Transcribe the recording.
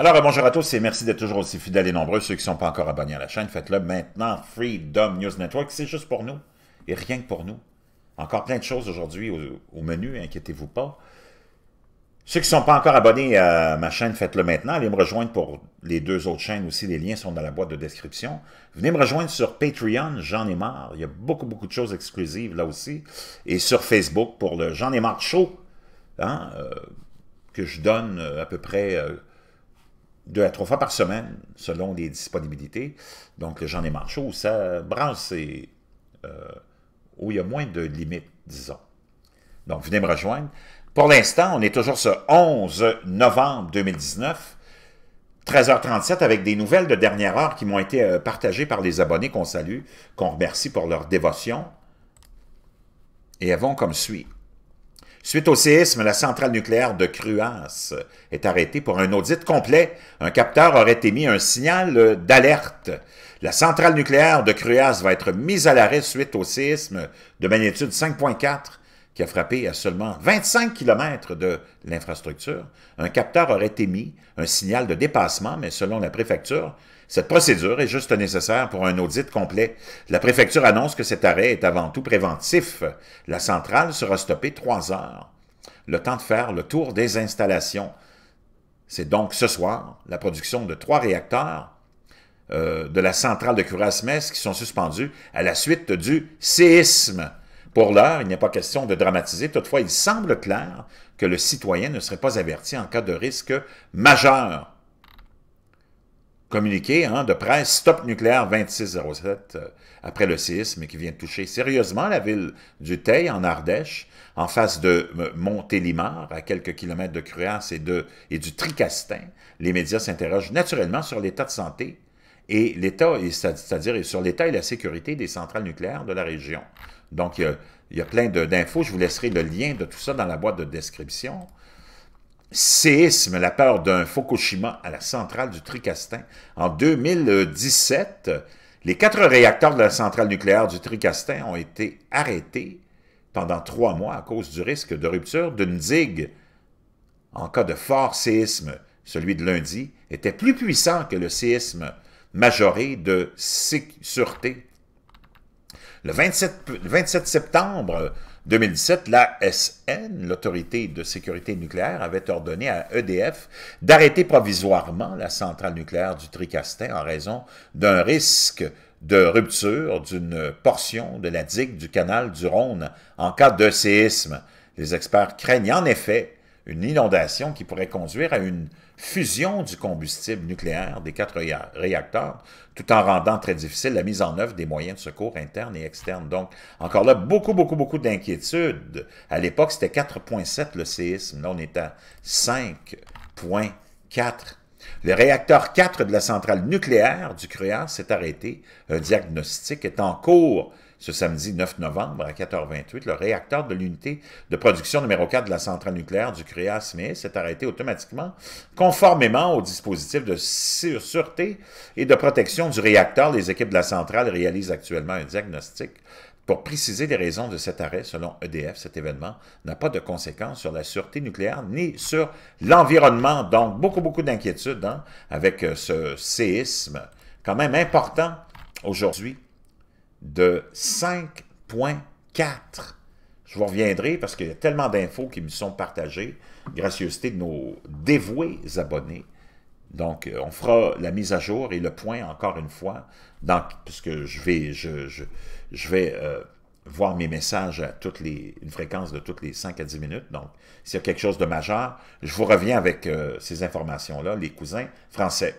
Alors, euh, bonjour à tous et merci d'être toujours aussi fidèles et nombreux. Ceux qui ne sont pas encore abonnés à la chaîne, faites-le maintenant. Freedom News Network, c'est juste pour nous et rien que pour nous. Encore plein de choses aujourd'hui au, menu, inquiétez-vous pas. Ceux qui ne sont pas encore abonnés à ma chaîne, faites-le maintenant. Allez me rejoindre pour les deux autres chaînes aussi. Les liens sont dans la boîte de description. Venez me rejoindre sur Patreon, j'en ai marre. Il y a beaucoup, beaucoup de choses exclusives là aussi. Et sur Facebook pour le J'en ai marre show, hein, euh, que je donne euh, à peu près deux à trois fois par semaine, selon les disponibilités. Donc, j'en ai marre chaud, ça branche, euh, où il y a moins de limites, disons. Donc, venez me rejoindre. Pour l'instant, on est toujours ce 11 novembre 2019, 13h37, avec des nouvelles de dernière heure qui m'ont été euh, partagées par les abonnés qu'on salue, qu'on remercie pour leur dévotion, et elles vont comme suit. Suite au séisme, la centrale nucléaire de Cruas est arrêtée pour un audit complet. Un capteur aurait émis un signal d'alerte. La centrale nucléaire de Cruas va être mise à l'arrêt suite au séisme de magnitude 5.4 qui a frappé à seulement 25 km de l'infrastructure, un capteur aurait émis un signal de dépassement, mais selon la préfecture, cette procédure est juste nécessaire pour un audit complet. La préfecture annonce que cet arrêt est avant tout préventif. La centrale sera stoppée trois heures, le temps de faire le tour des installations. C'est donc ce soir la production de trois réacteurs euh, de la centrale de Curasmes qui sont suspendus à la suite du séisme. Pour l'heure, il n'est pas question de dramatiser. Toutefois, il semble clair que le citoyen ne serait pas averti en cas de risque majeur. Communiqué hein, de presse Stop nucléaire 2607 euh, après le séisme qui vient de toucher sérieusement la ville du Teil en Ardèche, en face de euh, Montélimar, à quelques kilomètres de Cruas et du Tricastin. Les médias s'interrogent naturellement sur l'état de santé et l'État, c'est-à-dire sur l'État et la sécurité des centrales nucléaires de la région. Donc, il y a, plein d'infos. Je vous laisserai le lien de tout ça dans la boîte de description. Séisme, la peur d'un Fukushima à la centrale du Tricastin. En 2017, les quatre réacteurs de la centrale nucléaire du Tricastin ont été arrêtés pendant trois mois à cause du risque de rupture d'une digue en cas de fort séisme. Celui de lundi était plus puissant que le séisme majorée de sécurité. Le 27, 27 septembre 2017, l'ASN, l'Autorité de sécurité nucléaire, avait ordonné à EDF d'arrêter provisoirement la centrale nucléaire du Tricastin en raison d'un risque de rupture d'une portion de la digue du canal du Rhône en cas de séisme. Les experts craignent en effet une inondation qui pourrait conduire à une fusion du combustible nucléaire des quatre réacteurs, tout en rendant très difficile la mise en œuvre des moyens de secours internes et externes. Donc, encore là, beaucoup, beaucoup, beaucoup d'inquiétudes. À l'époque, c'était 4,7 le séisme. Là, on est à 5,4. Le réacteur 4 de la centrale nucléaire du CREA s'est arrêté. Un diagnostic est en cours ce samedi 9 novembre à 14 h 28 le réacteur de l'unité de production numéro 4 de la centrale nucléaire du creas Smith s'est arrêté automatiquement, conformément au dispositif de sûreté et de protection du réacteur. Les équipes de la centrale réalisent actuellement un diagnostic pour préciser les raisons de cet arrêt, selon EDF, cet événement n'a pas de conséquences sur la sûreté nucléaire ni sur l'environnement. Donc, beaucoup, beaucoup d'inquiétudes hein, avec euh, ce séisme quand même important aujourd'hui de 5.4. Je vous reviendrai parce qu'il y a tellement d'infos qui me sont partagées, gracieuseté de nos dévoués abonnés. Donc, euh, on fera la mise à jour et le point, encore une fois, puisque je vais, je, vais euh, voir mes messages à toutes les, une fréquence de toutes les 5 à 10 minutes. Donc, s'il y a quelque chose de majeur, je vous reviens avec euh, ces informations-là, les cousins français.